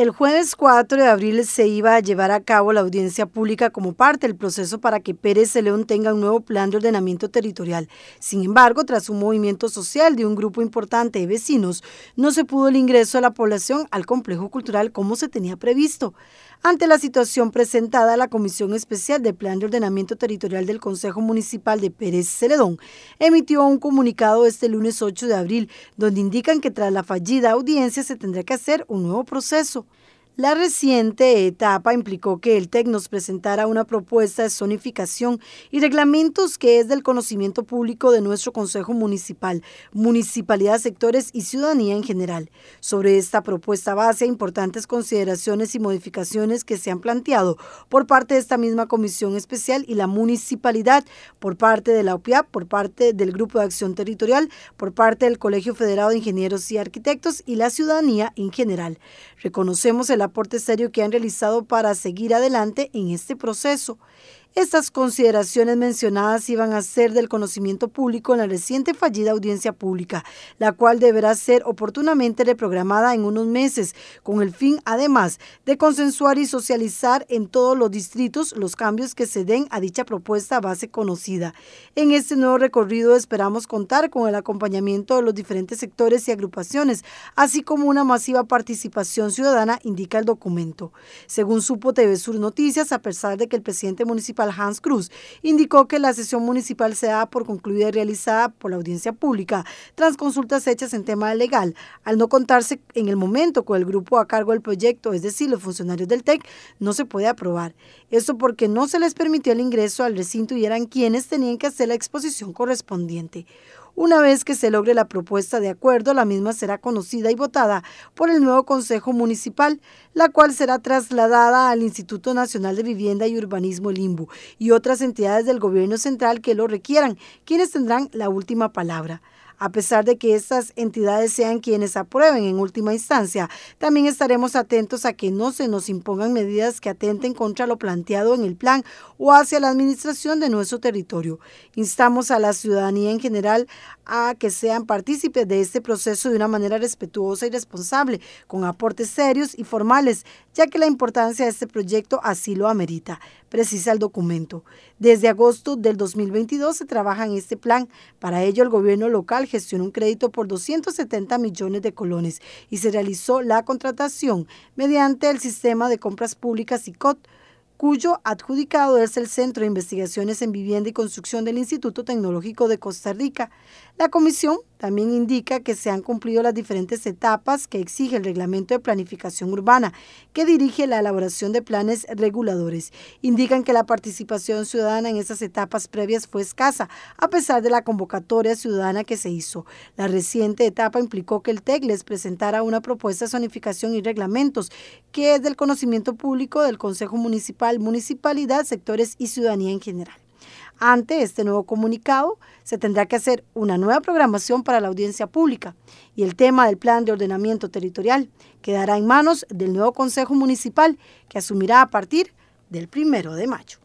El jueves 4 de abril se iba a llevar a cabo la audiencia pública como parte del proceso para que Pérez Celedón tenga un nuevo plan de ordenamiento territorial. Sin embargo, tras un movimiento social de un grupo importante de vecinos, no se pudo el ingreso de la población al complejo cultural como se tenía previsto. Ante la situación presentada, la Comisión Especial de Plan de Ordenamiento Territorial del Consejo Municipal de Pérez Celedón emitió un comunicado este lunes 8 de abril, donde indican que tras la fallida audiencia se tendrá que hacer un nuevo proceso. La reciente etapa implicó que el TEC nos presentara una propuesta de zonificación y reglamentos que es del conocimiento público de nuestro Consejo Municipal, municipalidad, sectores y ciudadanía en general. Sobre esta propuesta base, importantes consideraciones y modificaciones que se han planteado por parte de esta misma Comisión Especial y la municipalidad, por parte de la OPIAP, por parte del Grupo de Acción Territorial, por parte del Colegio Federado de Ingenieros y Arquitectos y la ciudadanía en general. Reconocemos el aporte serio que han realizado para seguir adelante en este proceso. Estas consideraciones mencionadas iban a ser del conocimiento público en la reciente fallida audiencia pública, la cual deberá ser oportunamente reprogramada en unos meses, con el fin, además, de consensuar y socializar en todos los distritos los cambios que se den a dicha propuesta base conocida. En este nuevo recorrido esperamos contar con el acompañamiento de los diferentes sectores y agrupaciones, así como una masiva participación ciudadana, indica el documento. Según supo TV Sur Noticias, a pesar de que el presidente municipal Hans Cruz indicó que la sesión municipal se da por concluida y realizada por la audiencia pública tras consultas hechas en tema legal, al no contarse en el momento con el grupo a cargo del proyecto, es decir, los funcionarios del TEC, no se puede aprobar. Eso porque no se les permitió el ingreso al recinto y eran quienes tenían que hacer la exposición correspondiente. Una vez que se logre la propuesta de acuerdo, la misma será conocida y votada por el nuevo Consejo Municipal, la cual será trasladada al Instituto Nacional de Vivienda y Urbanismo Limbu y otras entidades del gobierno central que lo requieran, quienes tendrán la última palabra a pesar de que estas entidades sean quienes aprueben en última instancia. También estaremos atentos a que no se nos impongan medidas que atenten contra lo planteado en el plan o hacia la administración de nuestro territorio. Instamos a la ciudadanía en general a que sean partícipes de este proceso de una manera respetuosa y responsable, con aportes serios y formales, ya que la importancia de este proyecto así lo amerita, precisa el documento. Desde agosto del 2022 se trabaja en este plan. Para ello, el gobierno local gestionó un crédito por 270 millones de colones y se realizó la contratación mediante el sistema de compras públicas ICOT cuyo adjudicado es el Centro de Investigaciones en Vivienda y Construcción del Instituto Tecnológico de Costa Rica. La comisión también indica que se han cumplido las diferentes etapas que exige el Reglamento de Planificación Urbana, que dirige la elaboración de planes reguladores. Indican que la participación ciudadana en esas etapas previas fue escasa, a pesar de la convocatoria ciudadana que se hizo. La reciente etapa implicó que el TEC les presentara una propuesta de zonificación y reglamentos, que es del conocimiento público del Consejo Municipal, Municipalidad, sectores y ciudadanía en general. Ante este nuevo comunicado, se tendrá que hacer una nueva programación para la audiencia pública y el tema del plan de ordenamiento territorial quedará en manos del nuevo Consejo Municipal que asumirá a partir del primero de mayo.